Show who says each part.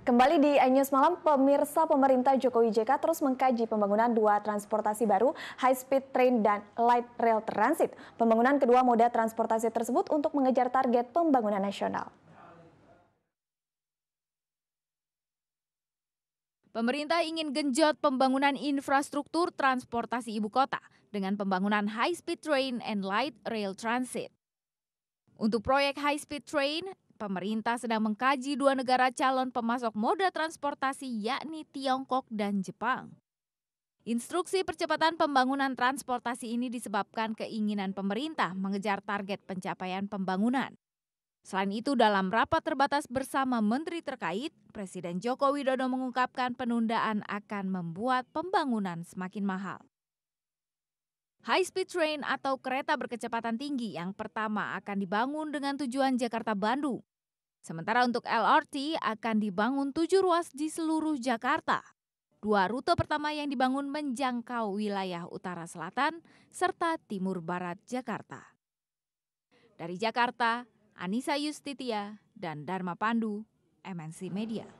Speaker 1: Kembali di iNews Malam, pemirsa pemerintah Jokowi JK terus mengkaji pembangunan dua transportasi baru, High Speed Train dan Light Rail Transit. Pembangunan kedua moda transportasi tersebut untuk mengejar target pembangunan nasional.
Speaker 2: Pemerintah ingin genjot pembangunan infrastruktur transportasi ibu kota dengan pembangunan High Speed Train and Light Rail Transit. Untuk proyek High Speed Train, pemerintah sedang mengkaji dua negara calon pemasok moda transportasi yakni Tiongkok dan Jepang. Instruksi percepatan pembangunan transportasi ini disebabkan keinginan pemerintah mengejar target pencapaian pembangunan. Selain itu, dalam rapat terbatas bersama menteri terkait, Presiden Joko Widodo mengungkapkan penundaan akan membuat pembangunan semakin mahal. High Speed Train atau kereta berkecepatan tinggi yang pertama akan dibangun dengan tujuan Jakarta-Bandung. Sementara untuk LRT akan dibangun tujuh ruas di seluruh Jakarta. Dua rute pertama yang dibangun menjangkau wilayah utara selatan serta timur barat Jakarta. Dari Jakarta, Anissa Yustitia dan Dharma Pandu, MNC Media.